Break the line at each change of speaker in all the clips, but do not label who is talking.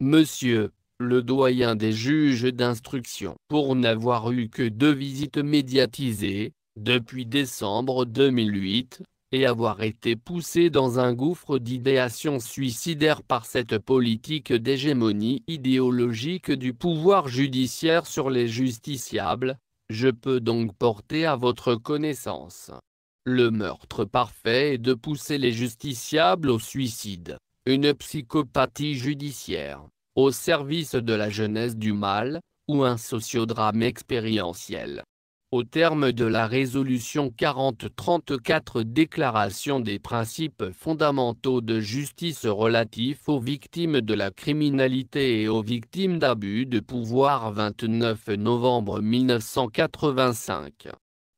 Monsieur, le doyen des juges d'instruction, pour n'avoir eu que deux visites médiatisées, depuis décembre 2008, et avoir été poussé dans un gouffre d'idéation suicidaire par cette politique d'hégémonie idéologique du pouvoir judiciaire sur les justiciables, je peux donc porter à votre connaissance le meurtre parfait est de pousser les justiciables au suicide une psychopathie judiciaire, au service de la jeunesse du mal, ou un sociodrame expérientiel. Au terme de la résolution 4034 Déclaration des principes fondamentaux de justice relatifs aux victimes de la criminalité et aux victimes d'abus de pouvoir 29 novembre 1985.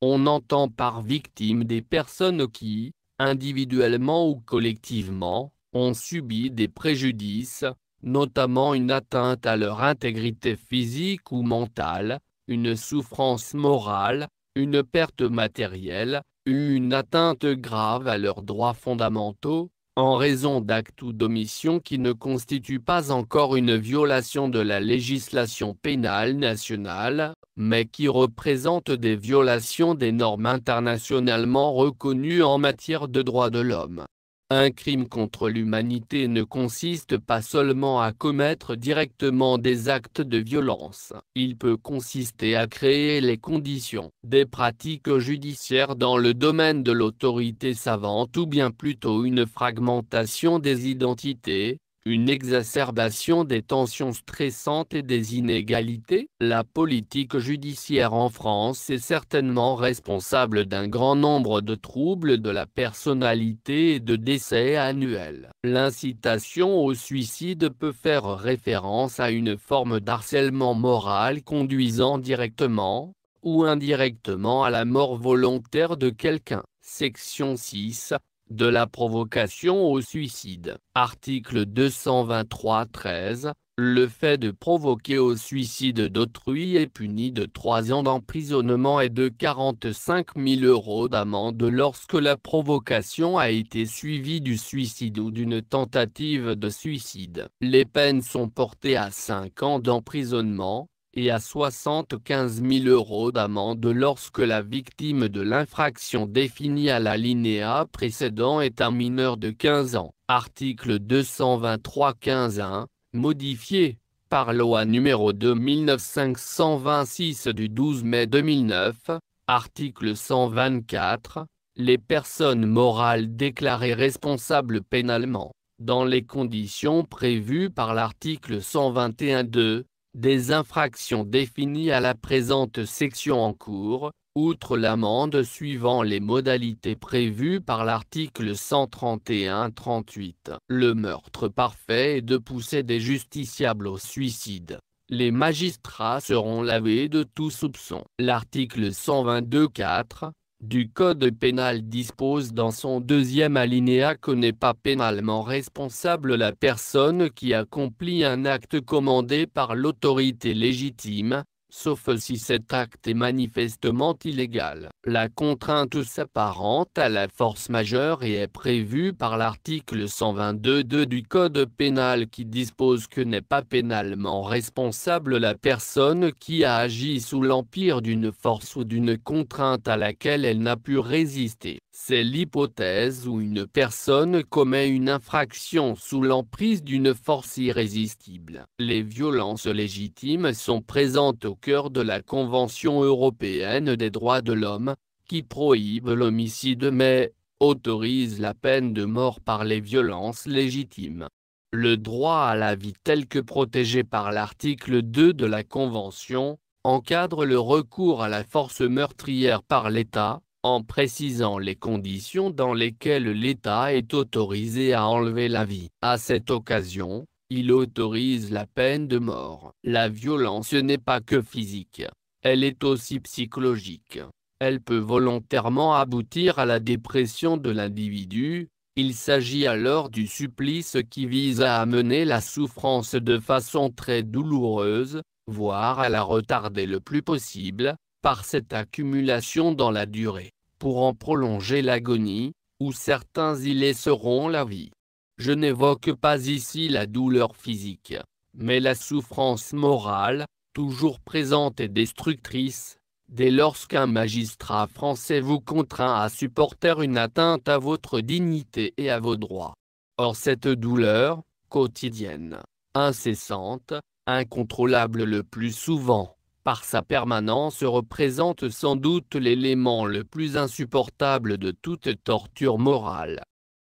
On entend par victime des personnes qui, individuellement ou collectivement, ont subi des préjudices, notamment une atteinte à leur intégrité physique ou mentale, une souffrance morale, une perte matérielle, une atteinte grave à leurs droits fondamentaux, en raison d'actes ou d'omissions qui ne constituent pas encore une violation de la législation pénale nationale, mais qui représentent des violations des normes internationalement reconnues en matière de droits de l'homme. Un crime contre l'humanité ne consiste pas seulement à commettre directement des actes de violence. Il peut consister à créer les conditions des pratiques judiciaires dans le domaine de l'autorité savante ou bien plutôt une fragmentation des identités, une exacerbation des tensions stressantes et des inégalités. La politique judiciaire en France est certainement responsable d'un grand nombre de troubles de la personnalité et de décès annuels. L'incitation au suicide peut faire référence à une forme d'harcèlement moral conduisant directement, ou indirectement à la mort volontaire de quelqu'un. Section 6 de la provocation au suicide. Article 223.13 le fait de provoquer au suicide d'autrui est puni de 3 ans d'emprisonnement et de 45 000 euros d'amende lorsque la provocation a été suivie du suicide ou d'une tentative de suicide. Les peines sont portées à 5 ans d'emprisonnement, et à 75 000 euros d'amende lorsque la victime de l'infraction définie à l'alinéa précédent est un mineur de 15 ans. Article 223-15-1, modifié par loi numéro 29526 du 12 mai 2009, article 124, les personnes morales déclarées responsables pénalement, dans les conditions prévues par l'article 121-2, des infractions définies à la présente section en cours, outre l'amende suivant les modalités prévues par l'article 131-38. Le meurtre parfait est de pousser des justiciables au suicide. Les magistrats seront lavés de tout soupçon. L'article 122-4, du Code pénal dispose dans son deuxième alinéa que n'est pas pénalement responsable la personne qui accomplit un acte commandé par l'autorité légitime, sauf si cet acte est manifestement illégal. La contrainte s'apparente à la force majeure et est prévue par l'article 122.2 du Code pénal qui dispose que n'est pas pénalement responsable la personne qui a agi sous l'empire d'une force ou d'une contrainte à laquelle elle n'a pu résister. C'est l'hypothèse où une personne commet une infraction sous l'emprise d'une force irrésistible. Les violences légitimes sont présentes au cœur de la Convention européenne des droits de l'homme, qui prohibe l'homicide mais autorise la peine de mort par les violences légitimes. Le droit à la vie tel que protégé par l'article 2 de la Convention encadre le recours à la force meurtrière par l'État, en précisant les conditions dans lesquelles l'État est autorisé à enlever la vie. À cette occasion, il autorise la peine de mort. La violence n'est pas que physique, elle est aussi psychologique. Elle peut volontairement aboutir à la dépression de l'individu, il s'agit alors du supplice qui vise à amener la souffrance de façon très douloureuse, voire à la retarder le plus possible, par cette accumulation dans la durée, pour en prolonger l'agonie, où certains y laisseront la vie. Je n'évoque pas ici la douleur physique, mais la souffrance morale, toujours présente et destructrice, dès lorsqu'un magistrat français vous contraint à supporter une atteinte à votre dignité et à vos droits. Or cette douleur, quotidienne, incessante, incontrôlable le plus souvent, par sa permanence représente sans doute l'élément le plus insupportable de toute torture morale.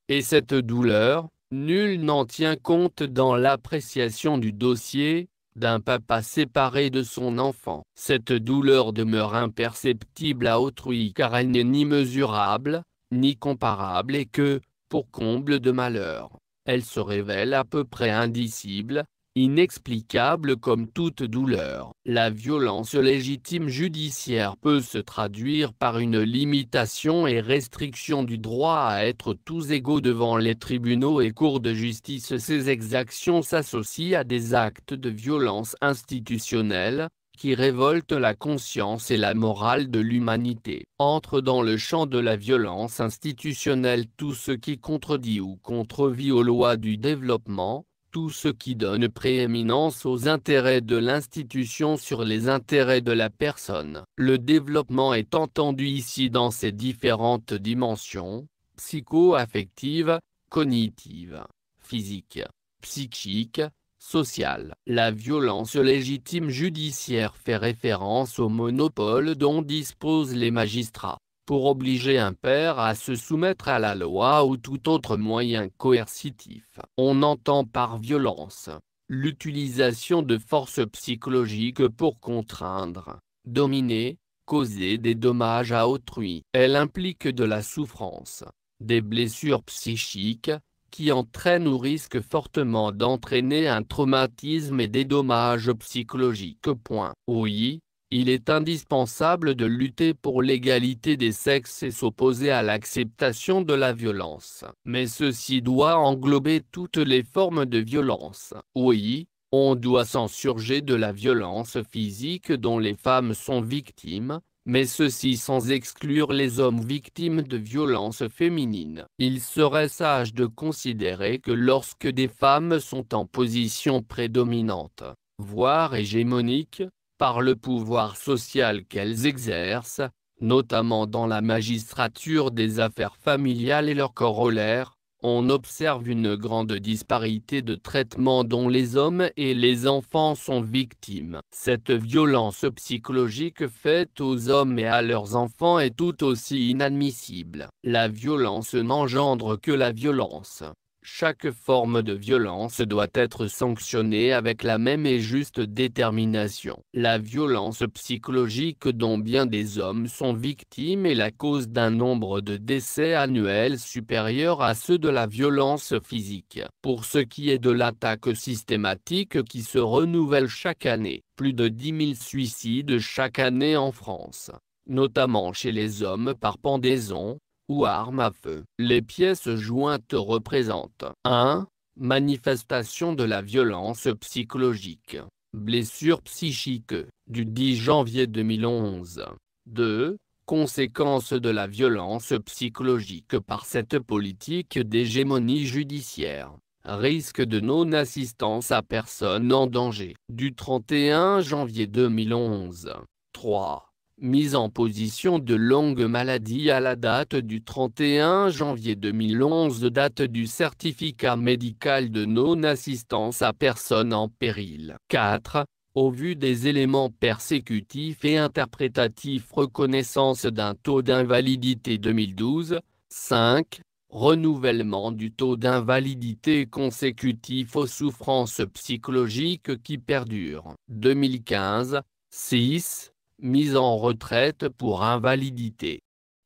Et cette douleur, nul n'en tient compte dans l'appréciation du dossier, d'un papa séparé de son enfant. Cette douleur demeure imperceptible à autrui car elle n'est ni mesurable, ni comparable et que, pour comble de malheur, elle se révèle à peu près indicible, inexplicable comme toute douleur. La violence légitime judiciaire peut se traduire par une limitation et restriction du droit à être tous égaux devant les tribunaux et cours de justice. Ces exactions s'associent à des actes de violence institutionnelle, qui révoltent la conscience et la morale de l'humanité. Entre dans le champ de la violence institutionnelle tout ce qui contredit ou contrevit aux lois du développement, tout ce qui donne prééminence aux intérêts de l'institution sur les intérêts de la personne. Le développement est entendu ici dans ses différentes dimensions, psycho affectives cognitives, physiques, psychiques, sociales. La violence légitime judiciaire fait référence au monopole dont disposent les magistrats pour obliger un père à se soumettre à la loi ou tout autre moyen coercitif. On entend par violence l'utilisation de forces psychologiques pour contraindre, dominer, causer des dommages à autrui. Elle implique de la souffrance, des blessures psychiques, qui entraînent ou risquent fortement d'entraîner un traumatisme et des dommages psychologiques. Point. Oui, il est indispensable de lutter pour l'égalité des sexes et s'opposer à l'acceptation de la violence. Mais ceci doit englober toutes les formes de violence. Oui, on doit s'insurger de la violence physique dont les femmes sont victimes, mais ceci sans exclure les hommes victimes de violences féminines. Il serait sage de considérer que lorsque des femmes sont en position prédominante, voire hégémonique, par le pouvoir social qu'elles exercent, notamment dans la magistrature des affaires familiales et leur corollaires, on observe une grande disparité de traitement dont les hommes et les enfants sont victimes. Cette violence psychologique faite aux hommes et à leurs enfants est tout aussi inadmissible. La violence n'engendre que la violence. Chaque forme de violence doit être sanctionnée avec la même et juste détermination. La violence psychologique dont bien des hommes sont victimes est la cause d'un nombre de décès annuels supérieur à ceux de la violence physique. Pour ce qui est de l'attaque systématique qui se renouvelle chaque année, plus de 10 000 suicides chaque année en France notamment chez les hommes par pendaison, Armes à feu. Les pièces jointes représentent 1. Manifestation de la violence psychologique. Blessure psychique du 10 janvier 2011. 2. conséquence de la violence psychologique par cette politique d'hégémonie judiciaire. Risque de non-assistance à personne en danger. Du 31 janvier 2011. 3 mise en position de longue maladie à la date du 31 janvier 2011, date du certificat médical de non-assistance à personne en péril. 4. Au vu des éléments persécutifs et interprétatifs reconnaissance d'un taux d'invalidité 2012, 5. Renouvellement du taux d'invalidité consécutif aux souffrances psychologiques qui perdurent. 2015, 6 mise en retraite pour invalidité.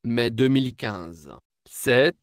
Mai 2015. 7.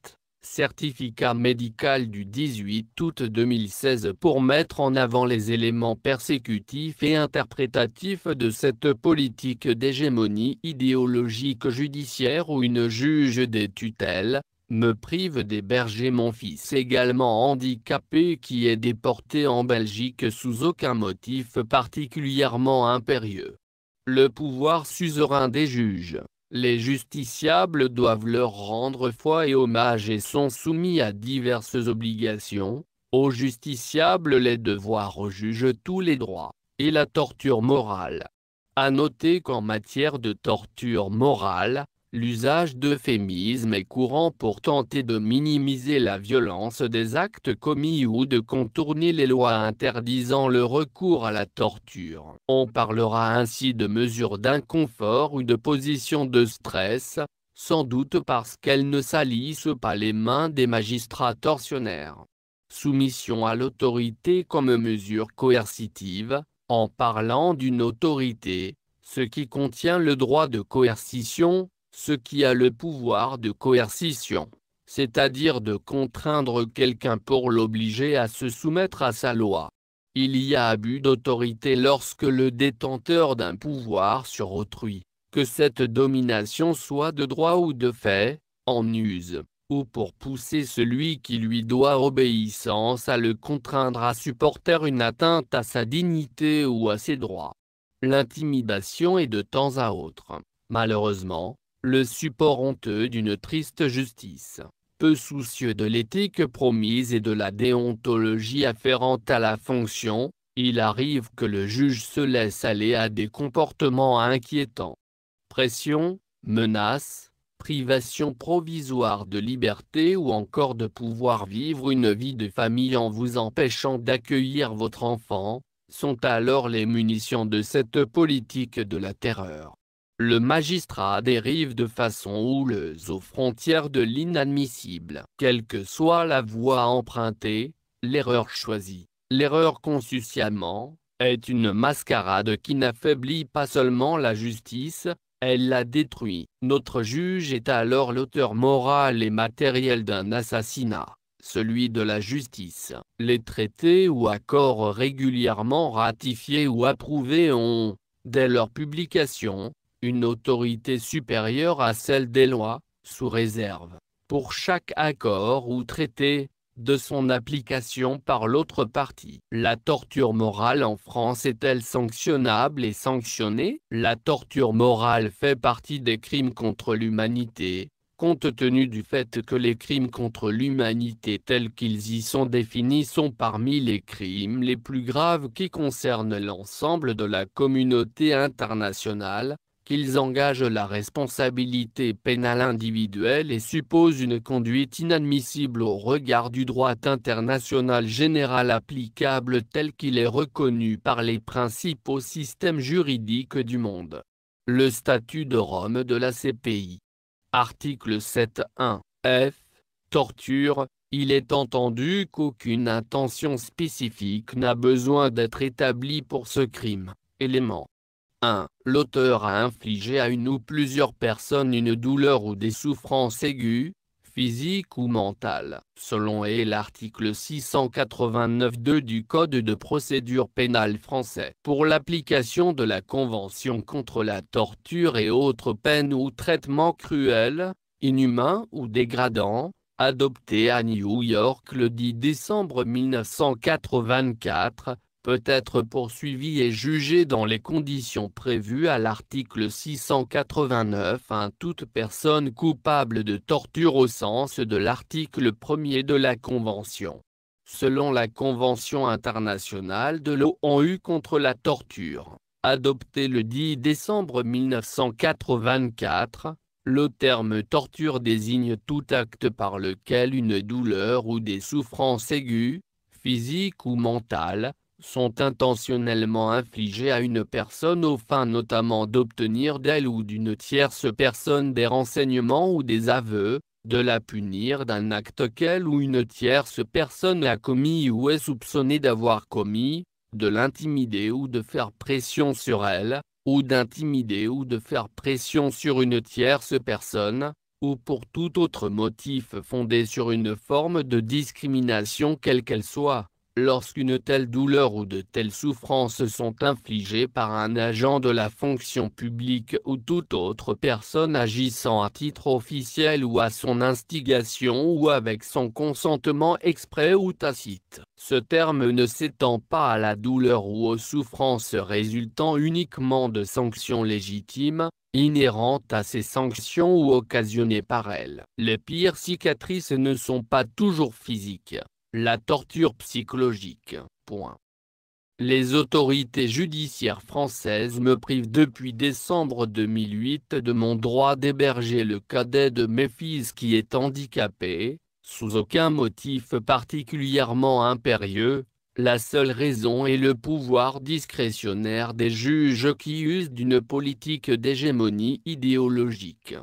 Certificat médical du 18 août 2016 pour mettre en avant les éléments persécutifs et interprétatifs de cette politique d'hégémonie idéologique judiciaire où une juge des tutelles, me prive d'héberger mon fils également handicapé qui est déporté en Belgique sous aucun motif particulièrement impérieux le pouvoir suzerain des juges. Les justiciables doivent leur rendre foi et hommage et sont soumis à diverses obligations. Aux justiciables les devoirs aux juges tous les droits, et la torture morale. À noter qu'en matière de torture morale, L'usage d'euphémisme est courant pour tenter de minimiser la violence des actes commis ou de contourner les lois interdisant le recours à la torture. On parlera ainsi de mesures d'inconfort ou de positions de stress, sans doute parce qu'elles ne salissent pas les mains des magistrats tortionnaires. Soumission à l'autorité comme mesure coercitive, en parlant d'une autorité, ce qui contient le droit de coercition, ce qui a le pouvoir de coercition, c'est-à-dire de contraindre quelqu'un pour l'obliger à se soumettre à sa loi. Il y a abus d'autorité lorsque le détenteur d'un pouvoir sur autrui, que cette domination soit de droit ou de fait, en use, ou pour pousser celui qui lui doit obéissance à le contraindre à supporter une atteinte à sa dignité ou à ses droits. L'intimidation est de temps à autre, malheureusement, le support honteux d'une triste justice, peu soucieux de l'éthique promise et de la déontologie afférente à la fonction, il arrive que le juge se laisse aller à des comportements inquiétants. Pression, menace, privation provisoire de liberté ou encore de pouvoir vivre une vie de famille en vous empêchant d'accueillir votre enfant, sont alors les munitions de cette politique de la terreur. Le magistrat dérive de façon houleuse aux frontières de l'inadmissible. Quelle que soit la voie empruntée, l'erreur choisie, l'erreur consciemment, est une mascarade qui n'affaiblit pas seulement la justice, elle la détruit. Notre juge est alors l'auteur moral et matériel d'un assassinat, celui de la justice. Les traités ou accords régulièrement ratifiés ou approuvés ont, dès leur publication, une autorité supérieure à celle des lois, sous réserve, pour chaque accord ou traité, de son application par l'autre partie. La torture morale en France est-elle sanctionnable et sanctionnée La torture morale fait partie des crimes contre l'humanité, compte tenu du fait que les crimes contre l'humanité tels qu'ils y sont définis sont parmi les crimes les plus graves qui concernent l'ensemble de la communauté internationale, ils engagent la responsabilité pénale individuelle et supposent une conduite inadmissible au regard du droit international général applicable tel qu'il est reconnu par les principaux systèmes juridiques du monde. Le statut de Rome de la CPI. Article 7.1 F. Torture, il est entendu qu'aucune intention spécifique n'a besoin d'être établie pour ce crime. Élément 1. L'auteur a infligé à une ou plusieurs personnes une douleur ou des souffrances aiguës, physiques ou mentales, selon e, l'article l'article 2 du Code de procédure pénale français. Pour l'application de la Convention contre la torture et autres peines ou traitements cruels, inhumains ou dégradants, adoptée à New York le 10 décembre 1984, peut être poursuivi et jugé dans les conditions prévues à l'article 689 1 hein, toute personne coupable de torture au sens de l'article 1er de la Convention. Selon la Convention internationale de l'ONU contre la torture, adoptée le 10 décembre 1984, le terme torture désigne tout acte par lequel une douleur ou des souffrances aiguës, physiques ou mentales, sont intentionnellement infligés à une personne aux fins notamment d'obtenir d'elle ou d'une tierce personne des renseignements ou des aveux, de la punir d'un acte qu'elle ou une tierce personne a commis ou est soupçonnée d'avoir commis, de l'intimider ou de faire pression sur elle, ou d'intimider ou de faire pression sur une tierce personne, ou pour tout autre motif fondé sur une forme de discrimination quelle qu'elle soit. Lorsqu'une telle douleur ou de telles souffrances sont infligées par un agent de la fonction publique ou toute autre personne agissant à titre officiel ou à son instigation ou avec son consentement exprès ou tacite, ce terme ne s'étend pas à la douleur ou aux souffrances résultant uniquement de sanctions légitimes, inhérentes à ces sanctions ou occasionnées par elles. Les pires cicatrices ne sont pas toujours physiques, la torture psychologique. Les autorités judiciaires françaises me privent depuis décembre 2008 de mon droit d'héberger le cadet de mes fils qui est handicapé, sous aucun motif particulièrement impérieux, la seule raison est le pouvoir discrétionnaire des juges qui usent d'une politique d'hégémonie idéologique.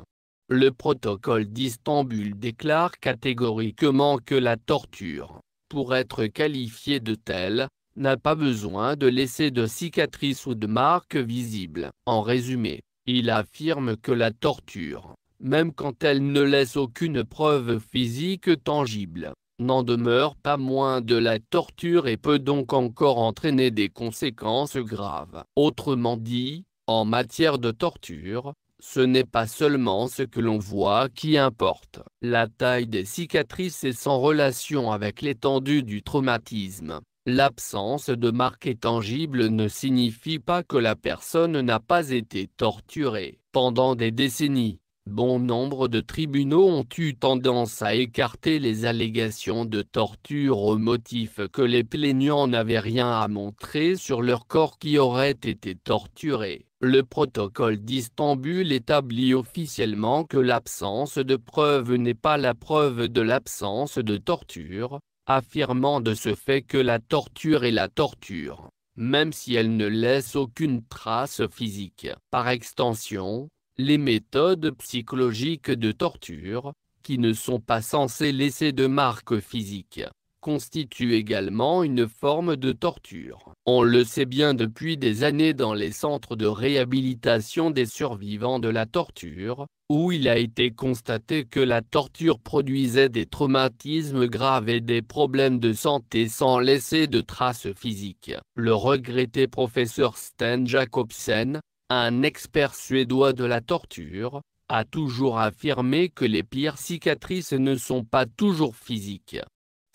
Le protocole d'Istanbul déclare catégoriquement que la torture, pour être qualifiée de telle, n'a pas besoin de laisser de cicatrices ou de marques visibles. En résumé, il affirme que la torture, même quand elle ne laisse aucune preuve physique tangible, n'en demeure pas moins de la torture et peut donc encore entraîner des conséquences graves. Autrement dit, en matière de torture, ce n'est pas seulement ce que l'on voit qui importe. La taille des cicatrices est sans relation avec l'étendue du traumatisme. L'absence de marques tangibles ne signifie pas que la personne n'a pas été torturée. Pendant des décennies, bon nombre de tribunaux ont eu tendance à écarter les allégations de torture au motif que les plaignants n'avaient rien à montrer sur leur corps qui aurait été torturé. Le protocole d'Istanbul établit officiellement que l'absence de preuve n'est pas la preuve de l'absence de torture, affirmant de ce fait que la torture est la torture, même si elle ne laisse aucune trace physique. Par extension, les méthodes psychologiques de torture, qui ne sont pas censées laisser de marques physiques, constitue également une forme de torture. On le sait bien depuis des années dans les centres de réhabilitation des survivants de la torture, où il a été constaté que la torture produisait des traumatismes graves et des problèmes de santé sans laisser de traces physiques. Le regretté professeur Sten Jacobsen, un expert suédois de la torture, a toujours affirmé que les pires cicatrices ne sont pas toujours physiques.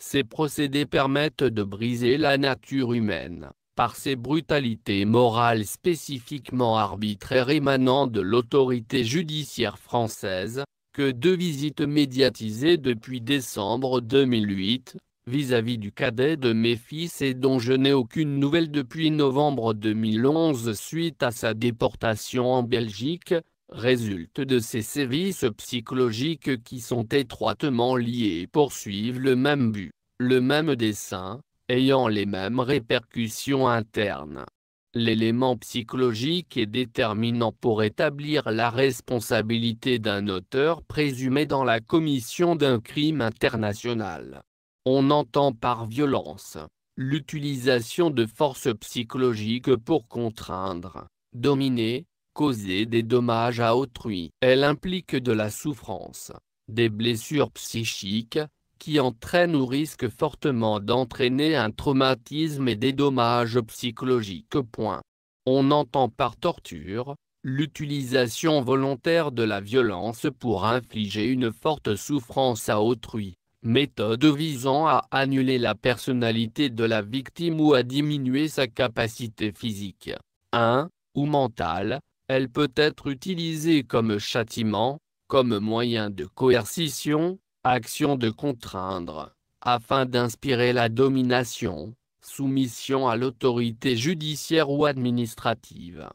Ces procédés permettent de briser la nature humaine, par ces brutalités morales spécifiquement arbitraires émanant de l'autorité judiciaire française, que deux visites médiatisées depuis décembre 2008, vis-à-vis du cadet de mes fils et dont je n'ai aucune nouvelle depuis novembre 2011 suite à sa déportation en Belgique, résulte de ces sévices psychologiques qui sont étroitement liés et poursuivent le même but, le même dessein, ayant les mêmes répercussions internes. L'élément psychologique est déterminant pour établir la responsabilité d'un auteur présumé dans la commission d'un crime international. On entend par violence l'utilisation de forces psychologiques pour contraindre, dominer, causer des dommages à autrui. Elle implique de la souffrance, des blessures psychiques, qui entraînent ou risquent fortement d'entraîner un traumatisme et des dommages psychologiques. On entend par torture l'utilisation volontaire de la violence pour infliger une forte souffrance à autrui, méthode visant à annuler la personnalité de la victime ou à diminuer sa capacité physique, 1, ou mentale, elle peut être utilisée comme châtiment, comme moyen de coercition, action de contraindre, afin d'inspirer la domination, soumission à l'autorité judiciaire ou administrative.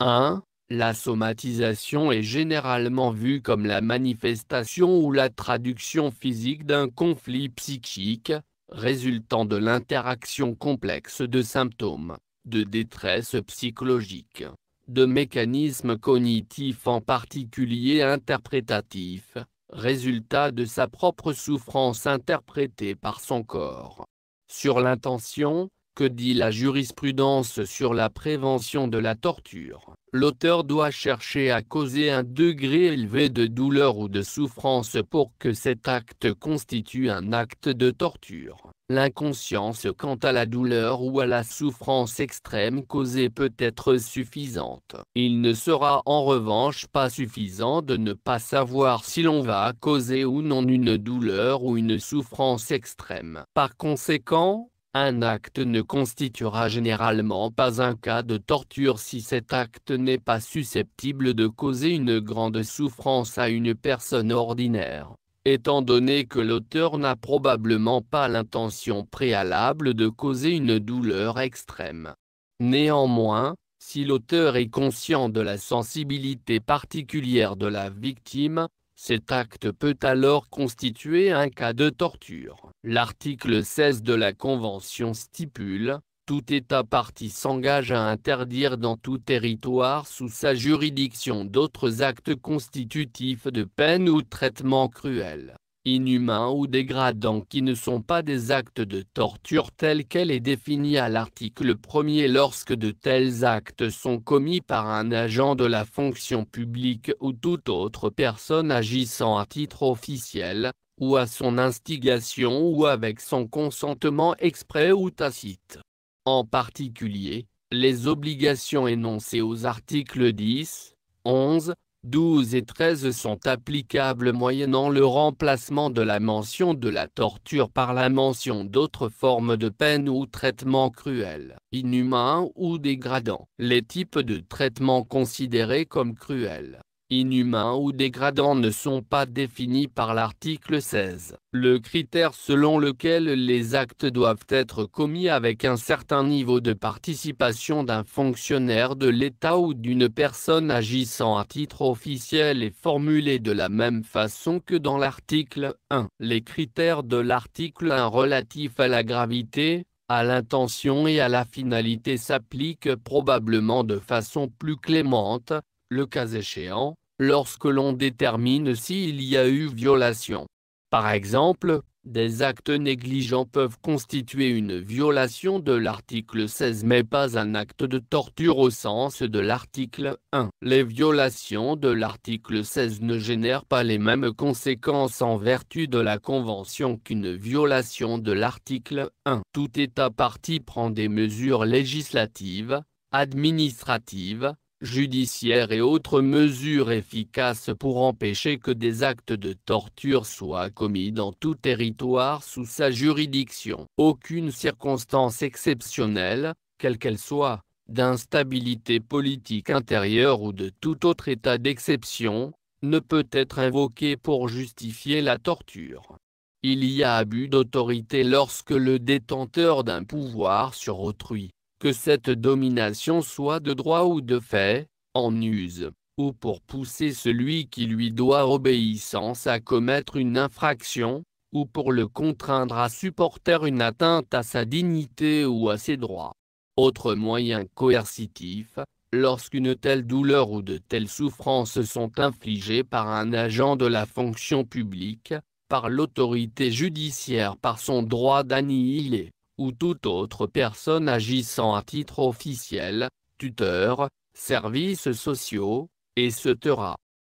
1. La somatisation est généralement vue comme la manifestation ou la traduction physique d'un conflit psychique, résultant de l'interaction complexe de symptômes, de détresse psychologique, de mécanismes cognitifs en particulier interprétatifs, résultat de sa propre souffrance interprétée par son corps. Sur l'intention, que dit la jurisprudence sur la prévention de la torture L'auteur doit chercher à causer un degré élevé de douleur ou de souffrance pour que cet acte constitue un acte de torture. L'inconscience quant à la douleur ou à la souffrance extrême causée peut être suffisante. Il ne sera en revanche pas suffisant de ne pas savoir si l'on va causer ou non une douleur ou une souffrance extrême. Par conséquent, un acte ne constituera généralement pas un cas de torture si cet acte n'est pas susceptible de causer une grande souffrance à une personne ordinaire étant donné que l'auteur n'a probablement pas l'intention préalable de causer une douleur extrême. Néanmoins, si l'auteur est conscient de la sensibilité particulière de la victime, cet acte peut alors constituer un cas de torture. L'article 16 de la Convention stipule, tout État parti s'engage à interdire dans tout territoire sous sa juridiction d'autres actes constitutifs de peine ou traitement cruel, inhumains ou dégradants qui ne sont pas des actes de torture tels qu'elle est définie à l'article 1er lorsque de tels actes sont commis par un agent de la fonction publique ou toute autre personne agissant à titre officiel, ou à son instigation ou avec son consentement exprès ou tacite en particulier, les obligations énoncées aux articles 10, 11, 12 et 13 sont applicables moyennant le remplacement de la mention de la torture par la mention d'autres formes de peine ou traitements cruels, inhumains ou dégradants. Les types de traitements considérés comme cruels inhumains ou dégradants ne sont pas définis par l'article 16. Le critère selon lequel les actes doivent être commis avec un certain niveau de participation d'un fonctionnaire de l'État ou d'une personne agissant à titre officiel est formulé de la même façon que dans l'article 1. Les critères de l'article 1 relatifs à la gravité, à l'intention et à la finalité s'appliquent probablement de façon plus clémente, le cas échéant, lorsque l'on détermine s'il y a eu violation. Par exemple, des actes négligents peuvent constituer une violation de l'article 16 mais pas un acte de torture au sens de l'article 1. Les violations de l'article 16 ne génèrent pas les mêmes conséquences en vertu de la Convention qu'une violation de l'article 1. Tout État parti prend des mesures législatives, administratives, judiciaire et autres mesures efficaces pour empêcher que des actes de torture soient commis dans tout territoire sous sa juridiction. Aucune circonstance exceptionnelle, quelle qu'elle soit, d'instabilité politique intérieure ou de tout autre état d'exception, ne peut être invoquée pour justifier la torture. Il y a abus d'autorité lorsque le détenteur d'un pouvoir sur autrui, que cette domination soit de droit ou de fait, en use, ou pour pousser celui qui lui doit obéissance à commettre une infraction, ou pour le contraindre à supporter une atteinte à sa dignité ou à ses droits. Autre moyen coercitif, lorsqu'une telle douleur ou de telles souffrances sont infligées par un agent de la fonction publique, par l'autorité judiciaire par son droit d'annihiler, ou toute autre personne agissant à titre officiel, tuteur, services sociaux, etc.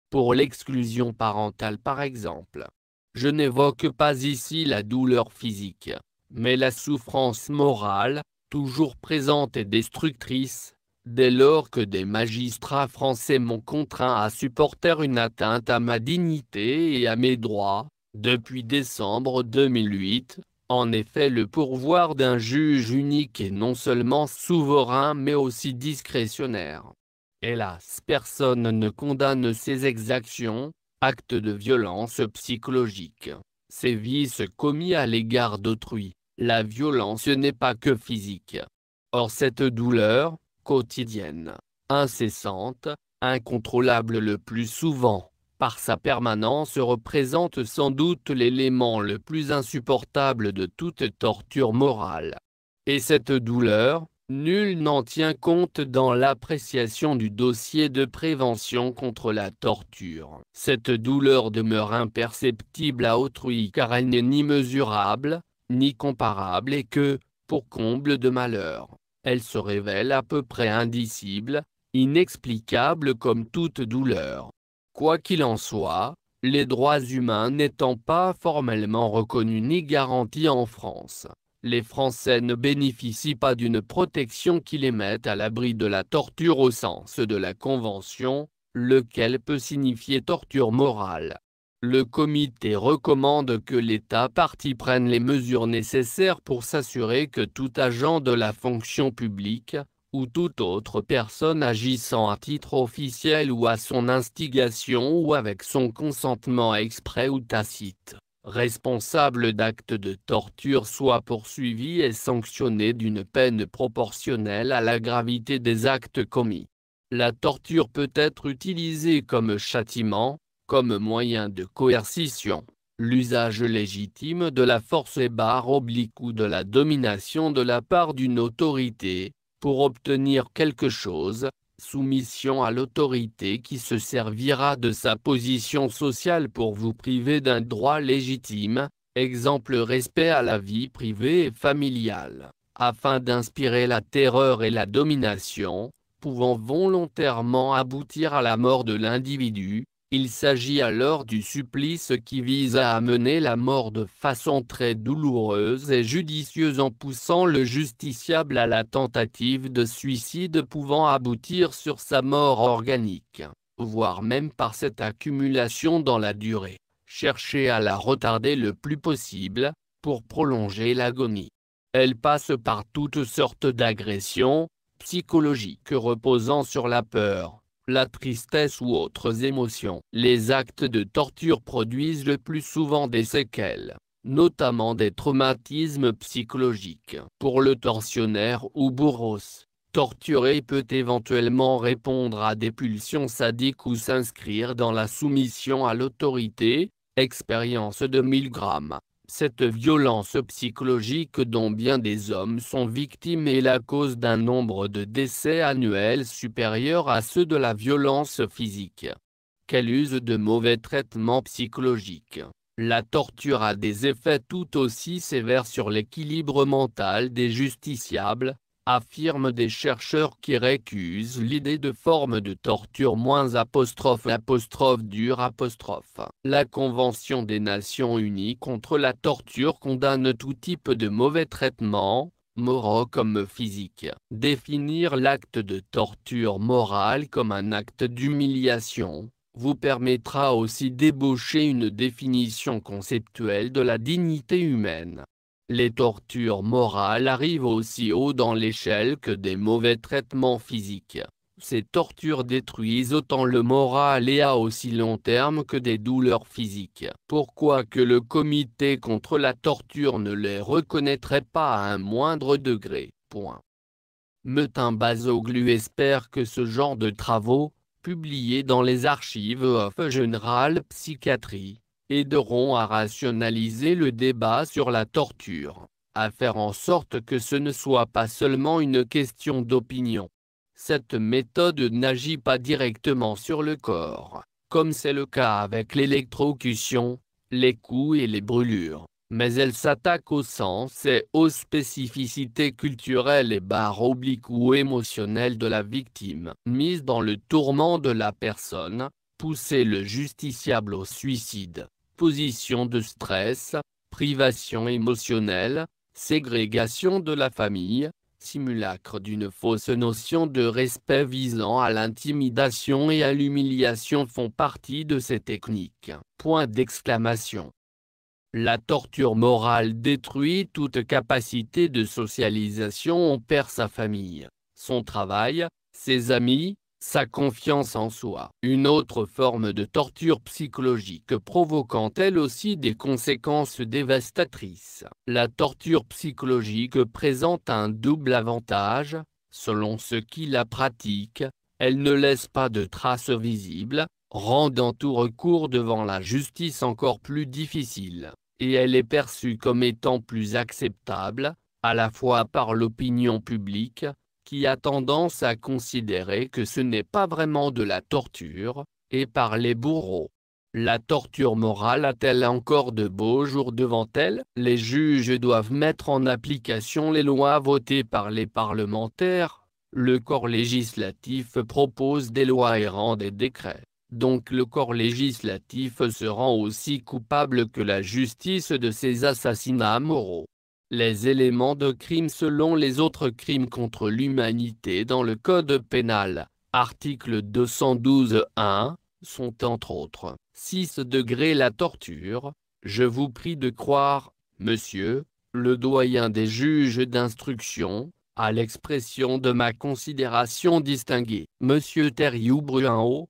Pour l'exclusion parentale par exemple. Je n'évoque pas ici la douleur physique, mais la souffrance morale, toujours présente et destructrice, dès lors que des magistrats français m'ont contraint à supporter une atteinte à ma dignité et à mes droits, depuis décembre 2008, en effet le pourvoir d'un juge unique est non seulement souverain mais aussi discrétionnaire. Hélas personne ne condamne ces exactions, actes de violence psychologique, ces vices commis à l'égard d'autrui. La violence n'est pas que physique. Or cette douleur, quotidienne, incessante, incontrôlable le plus souvent, par sa permanence représente sans doute l'élément le plus insupportable de toute torture morale. Et cette douleur, nul n'en tient compte dans l'appréciation du dossier de prévention contre la torture. Cette douleur demeure imperceptible à autrui car elle n'est ni mesurable, ni comparable et que, pour comble de malheur, elle se révèle à peu près indicible, inexplicable comme toute douleur. Quoi qu'il en soit, les droits humains n'étant pas formellement reconnus ni garantis en France, les Français ne bénéficient pas d'une protection qui les mette à l'abri de la torture au sens de la Convention, lequel peut signifier torture morale. Le comité recommande que l'État parti prenne les mesures nécessaires pour s'assurer que tout agent de la fonction publique, ou toute autre personne agissant à titre officiel ou à son instigation ou avec son consentement exprès ou tacite, responsable d'actes de torture soit poursuivi et sanctionné d'une peine proportionnelle à la gravité des actes commis. La torture peut être utilisée comme châtiment, comme moyen de coercition. L'usage légitime de la force est barre oblique ou de la domination de la part d'une autorité, pour obtenir quelque chose, soumission à l'autorité qui se servira de sa position sociale pour vous priver d'un droit légitime, exemple respect à la vie privée et familiale, afin d'inspirer la terreur et la domination, pouvant volontairement aboutir à la mort de l'individu, il s'agit alors du supplice qui vise à amener la mort de façon très douloureuse et judicieuse en poussant le justiciable à la tentative de suicide pouvant aboutir sur sa mort organique, voire même par cette accumulation dans la durée. Chercher à la retarder le plus possible, pour prolonger l'agonie. Elle passe par toutes sortes d'agressions, psychologiques reposant sur la peur, la tristesse ou autres émotions. Les actes de torture produisent le plus souvent des séquelles notamment des traumatismes psychologiques. Pour le tortionnaire ou bourreau, torturer peut éventuellement répondre à des pulsions sadiques ou s'inscrire dans la soumission à l'autorité, expérience de Milgram cette violence psychologique dont bien des hommes sont victimes est la cause d'un nombre de décès annuels supérieur à ceux de la violence physique. Qu'elle use de mauvais traitements psychologiques. La torture a des effets tout aussi sévères sur l'équilibre mental des justiciables, affirment des chercheurs qui récusent l'idée de forme de torture moins apostrophe apostrophe dure apostrophe. La Convention des Nations Unies contre la torture condamne tout type de mauvais traitement, moraux comme physique. Définir l'acte de torture morale comme un acte d'humiliation, vous permettra aussi d'ébaucher une définition conceptuelle de la dignité humaine les tortures morales arrivent aussi haut dans l'échelle que des mauvais traitements physiques. Ces tortures détruisent autant le moral et à aussi long terme que des douleurs physiques. Pourquoi que le comité contre la torture ne les reconnaîtrait pas à un moindre degré Point. Meutin Bazoglu espère que ce genre de travaux, publiés dans les archives of General Psychiatrie, aideront à rationaliser le débat sur la torture, à faire en sorte que ce ne soit pas seulement une question d'opinion. Cette méthode n'agit pas directement sur le corps, comme c'est le cas avec l'électrocution, les coups et les brûlures, mais elle s'attaque au sens et aux spécificités culturelles et barres obliques ou émotionnelles de la victime. Mise dans le tourment de la personne, pousser le justiciable au suicide position de stress, privation émotionnelle, ségrégation de la famille, simulacre d'une fausse notion de respect visant à l'intimidation et à l'humiliation font partie de ces techniques. Point d'exclamation. La torture morale détruit toute capacité de socialisation. On perd sa famille, son travail, ses amis, sa confiance en soi. Une autre forme de torture psychologique provoquant elle aussi des conséquences dévastatrices. La torture psychologique présente un double avantage, selon ceux qui la pratiquent, elle ne laisse pas de traces visibles, rendant tout recours devant la justice encore plus difficile, et elle est perçue comme étant plus acceptable, à la fois par l'opinion publique, qui a tendance à considérer que ce n'est pas vraiment de la torture, et par les bourreaux. La torture morale a-t-elle encore de beaux jours devant elle Les juges doivent mettre en application les lois votées par les parlementaires. Le corps législatif propose des lois et rend des décrets. Donc le corps législatif se rend aussi coupable que la justice de ces assassinats moraux les éléments de crime selon les autres crimes contre l'humanité dans le Code pénal, article 212.1, sont entre autres 6 degrés la torture. Je vous prie de croire, monsieur, le doyen des juges d'instruction, à l'expression de ma considération distinguée, monsieur Terriou bruinot